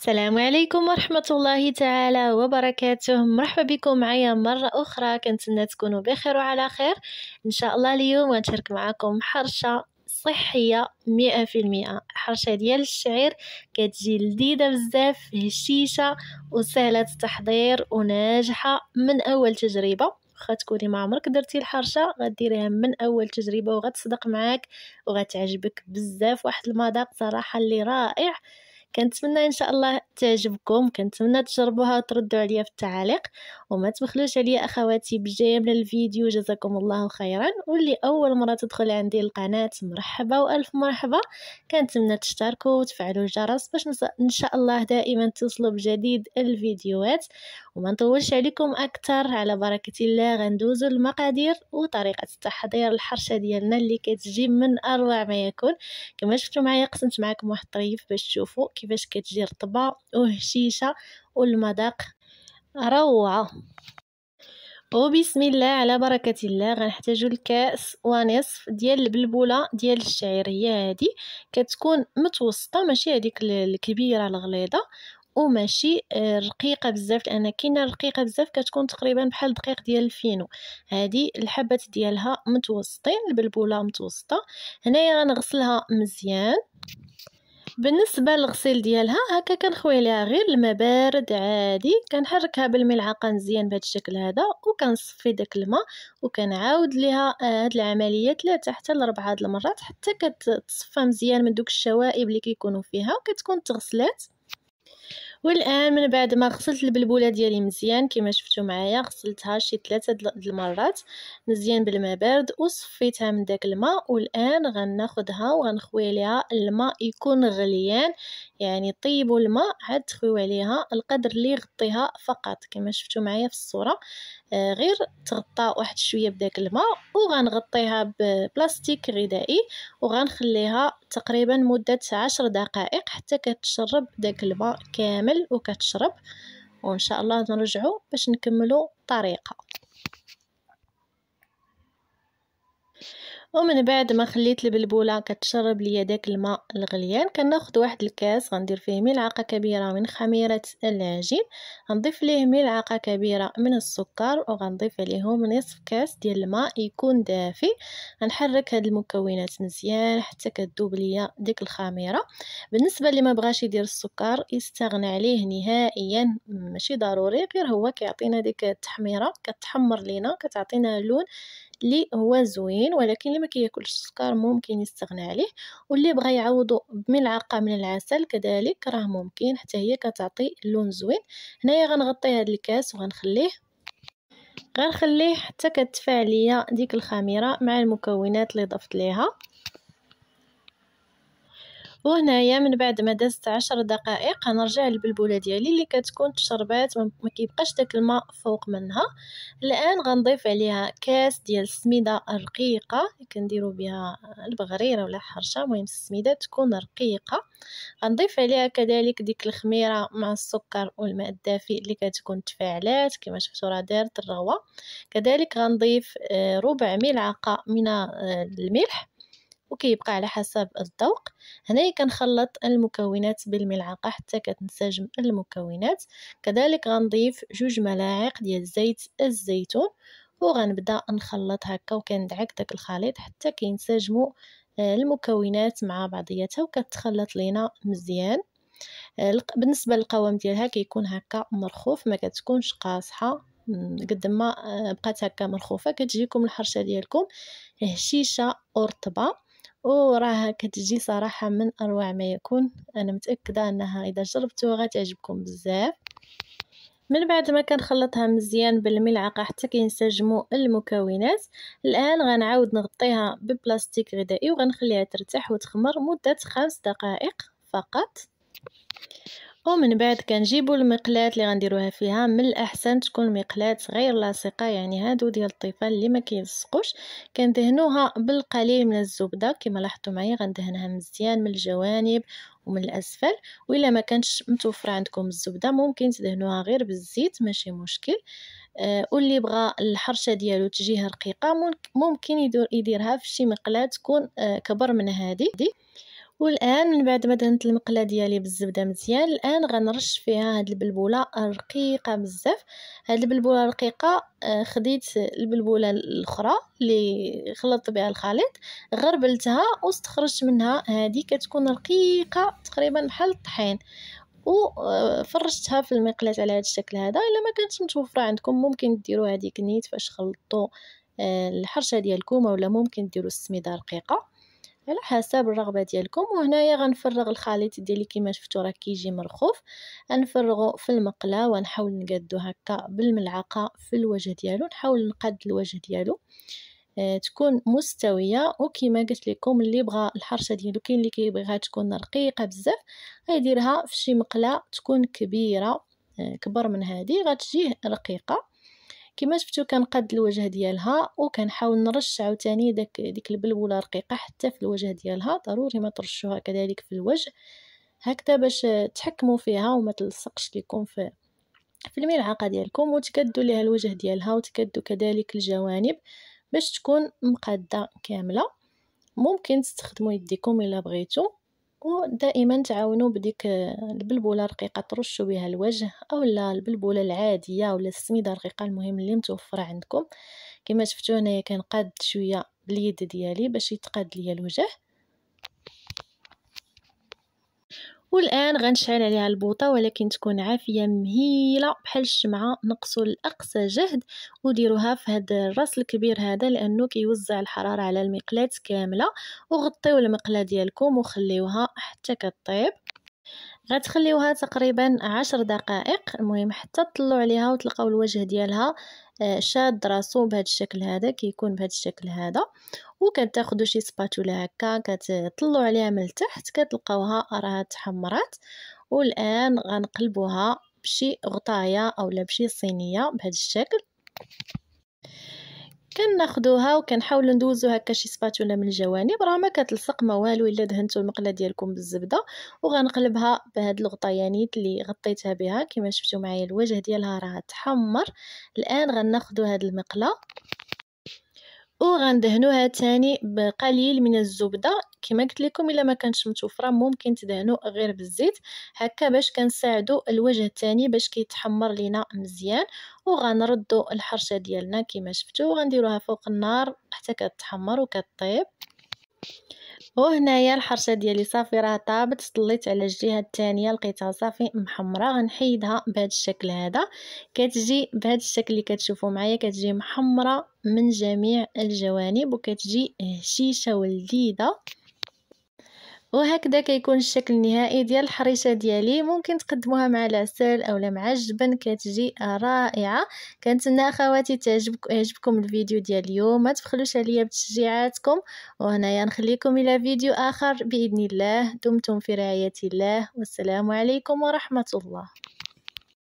السلام عليكم ورحمة الله تعالى وبركاته مرحبا بكم معايا مرة أخرى كنتمنى تكونوا بخير وعلى خير إن شاء الله اليوم غنشارك معكم حرشة صحية مئة في المئة حرشة ديال الشعير كتجي لذيذة بزاف هشيشة وسهلة التحضير وناجحة من أول تجربة واخا تكوني ما عمرك درتي الحرشه غديريها من اول تجربه وغتصدق معاك وغتعجبك بزاف واحد المذاق صراحه اللي رائع كنتمنى ان شاء الله تعجبكم كنتمنى تجربوها وتردوا عليا في التعاليق وما تبخلوش عليا اخواتي بجيم الفيديو جزاكم الله خيرا واللي اول مره تدخل عندي القناه مرحبا والف مرحبا كنتمنى تشتركوا وتفعلوا الجرس باش ان شاء الله دائما توصلوا بجديد الفيديوهات وما نطولش عليكم اكثر على بركه الله غندوزوا المقادير وطريقه تحضير الحرشه ديالنا اللي كتجي من اروع ما يكون كما شفتوا معايا قسمت معكم واحد الطريف باش تشوفوا كيفاش كتجي رطبه وهشيشه والمذاق روعه وبسم الله على بركة الله غنحتاجو الكاس ونصف ديال البلبولة ديال الشعير هي هادي كتكون متوسطة ماشي هاديك الكبيرة الغليظة وماشي آه، رقيقه بزاف لان كاينه رقيقه بزاف كتكون تقريبا بحال دقيق ديال الفينو هذه الحبات ديالها متوسطين البلبوله متوسطه هنايا غنغسلها مزيان بالنسبه للغسيل ديالها هكا كنخوي ليها غير الماء بارد عادي كنحركها بالملعقه مزيان بهذا الشكل هذا وكنصفي داك الماء وكنعاود ليها آه، هاد العمليه ثلاثه حتى لاربعه د المرات حتى كتصفى مزيان من دوك الشوائب اللي كيكونوا فيها وكتكون تغسلات والان من بعد ما غسلت البلبوله ديالي مزيان كما شفتوا معايا غسلتها شي ثلاثه د المرات مزيان بالماء بارد وصفيتها من داك الماء والان غناخذها وغنخوي عليها الماء يكون غليان يعني طيبوا الماء عاد تخويو عليها القدر اللي يغطيها فقط كما شفتوا معايا في الصوره آه، غير تغطى واحد شويه بداك الماء وغنغطيها ببلاستيك غذائي وغنخليها تقريبا مدة عشر دقائق حتى كتشرب داك الماء كامل وكتشرب وان شاء الله نرجعو باش نكملو الطريقه ومن بعد ما خليت البلبوله كتشرب ليا داك الماء الغليان كناخد واحد الكاس غندير فيه ملعقه كبيره من خميره العجين غنضيف ليه ملعقه كبيره من السكر وغنضيف عليهم نصف كاس ديال الماء يكون دافي غنحرك هاد المكونات مزيان حتى كدوب ليا ديك الخميره بالنسبه اللي ما بغاش يدير السكر يستغنى عليه نهائيا ماشي ضروري غير هو كيعطينا ديك التحميره كتحمر لينا كتعطينا لون اللي هو زوين ولكن اللي ما كياكلش السكر ممكن يستغنى عليه واللي بغى يعوضو بملعقه من العسل كذلك راه ممكن حتى هي كتعطي لون زوين هنايا غنغطي هذا الكاس وغنخليه غنخليه حتى كتفاعل ليا ديك الخميره مع المكونات اللي ضفت ليها وهنايا من بعد ما دازت عشر دقائق غنرجع البلبوله ديالي اللي كتكون تشربات ما كيبقاش داك الماء فوق منها الان غنضيف عليها كاس ديال السميده الرقيقه اللي كنديروا بها البغريره ولا حرشه المهم السميده تكون رقيقه غنضيف عليها كذلك ديك الخميره مع السكر والماء الدافئ اللي كتكون تفاعلات كما شفتوا راه دارت الرغوه كذلك غنضيف آه، ربع ملعقه من آه، الملح وكيبقى على حسب الذوق هنايا كنخلط المكونات بالملعقه حتى كتنسجم المكونات كذلك غنضيف جوج ملاعق ديال زيت الزيتون وغنبدا نخلط هكا وكندعك داك الخليط حتى كينسجموا آه، المكونات مع بعضياتها وكتخلط لينا مزيان آه، بالنسبه للقوام ديالها كيكون هكا مرخوف ما كتكونش قاصحه قد ما آه، بقات هكا مرخوفه كتجيكم الحرشه ديالكم هشيشه ورطبه وراها كتجي صراحه من اروع ما يكون انا متاكده انها اذا جربتوها غتعجبكم بزاف من بعد ما كنخلطها مزيان بالملعقه حتى كينسجموا المكونات الان غنعاود نغطيها ببلاستيك غذائي وغنخليها ترتاح وتخمر مده خمس دقائق فقط ومن بعد كنجيبوا المقلات اللي غنديروها فيها من الاحسن تكون مقلات غير لاصقه يعني هادو ديال الطفل اللي ما كيلصقوش كندهنوها بالقليل من الزبده كما لاحظتوا معايا غندهنها مزيان من الجوانب ومن الاسفل والا ما كانتش متوفره عندكم الزبده ممكن تدهنوها غير بالزيت ماشي مشكل أه واللي بغى الحرشه ديالو تجيها رقيقه ممكن يديرها في شي مقلاه تكون أه كبر من هذه والان من بعد ما دهنت المقله ديالي بالزبده مزيان الان غنرش فيها هاد البلبوله رقيقه بزاف هاد البلبوله رقيقه آه، خديت البلبوله الاخرى اللي خلطت بها الخليط غربلتها واستخرجت منها هذه كتكون رقيقه تقريبا بحال الطحين وفرشتها آه، في المقلاة على هذا الشكل هذا الا ما كانتش متوفره عندكم ممكن ديروا هذيك نيت فاش خلطوا آه، الحرشه ديالكم ولا ممكن ديروا السميده رقيقه على حسب الرغبه ديالكم وهنايا غنفرغ الخليط ديالي كما شفتوا راه كيجي مرخوف غنفرغو في المقله ونحاول نقادو هكا بالملعقه في الوجه ديالو نحاول نقاد الوجه ديالو آه، تكون مستويه وكما قلت لكم اللي بغى الحرشه ديالو كاين اللي كيبغيها تكون رقيقه بزاف غيديرها في شي مقله تكون كبيره آه، كبر من هذه غتجيه رقيقه كما شفتو كنقاد الوجه ديالها وكنحاول نرش عاوتاني داك ديك البلبوله رقيقه حتى في الوجه ديالها ضروري ما ترشوها كذلك في الوجه هكذا باش تحكموا فيها وما تلصقش لكم في في الملعقه ديالكم وتكدوا ليها الوجه ديالها وتكدوا كذلك الجوانب باش تكون مقاده كامله ممكن تستخدموا يديكم الا بغيتو ودائما تعاونوا بديك آه، البلبوله الرقيقه ترشوا بها الوجه اولا البلبوله العاديه ولا السميده الرقيقه المهم اللي متوفره عندكم كما شفتوا هنايا كنقاد شويه باليد ديالي باش يتقاد ليا الوجه والان غنشعل عليها البوطه ولكن تكون عافيه مهيله بحال الشمعه نقصوا الاقصى جهد وديروها في هذا الراس الكبير هذا لانه كيوزع الحراره على المقلاه كامله وغطيو المقلاه ديالكم وخليوها حتى كطيب غتخليوها تقريبا عشر دقائق المهم حتى تطلعوا عليها وتلقاو الوجه ديالها آه، شاد راسو بهذا الشكل هذا كيكون بهذا الشكل هذا وكتاخذوا شي سباتولا هكا كتطلعوا عليها من التحت كتلقاوها راها تحمرات والان غنقلبوها بشي غطايه اولا بشي صينيه بهذا الشكل كناخذوها وكنحاولوا هكا شي سباتولا من الجوانب راه ما كتلصق ما والو الا دهنتو المقله ديالكم بالزبده وغنقلبها بهاد الغطيانيت اللي غطيتها بها كما شفتوا معايا الوجه ديالها راه تحمر الان غناخذوا هاد المقله وغندهنوها تاني بقليل من الزبده كما قلت لكم الا ما كانتش متوفره ممكن تدهنو غير بالزيت هكا باش كنساعدو الوجه الثاني باش كيتحمر لينا مزيان وغنردو الحرشه ديالنا كما شفتوا وغنديروها فوق النار حتى كتحمر وكطيب وهنايا الحرشه ديالي صافي راه طابت طليت على الجهه الثانيه لقيتها صافي محمره غنحيدها بهذا الشكل هذا كتجي بهذا الشكل اللي كتشوفوا معايا كتجي محمره من جميع الجوانب وكتجي هشيشه ولذيذه وهكذا كيكون الشكل النهائي ديال الحريشه ديالي ممكن تقدموها مع العسل اولا مع الجبن كتجي رائعه كنتمنى اخواتي تعجبكم يعجبكم الفيديو ديال اليوم ما تبخلوش عليا بتشجيعاتكم وهنا نخليكم الى فيديو اخر باذن الله دمتم في رعايه الله والسلام عليكم ورحمه الله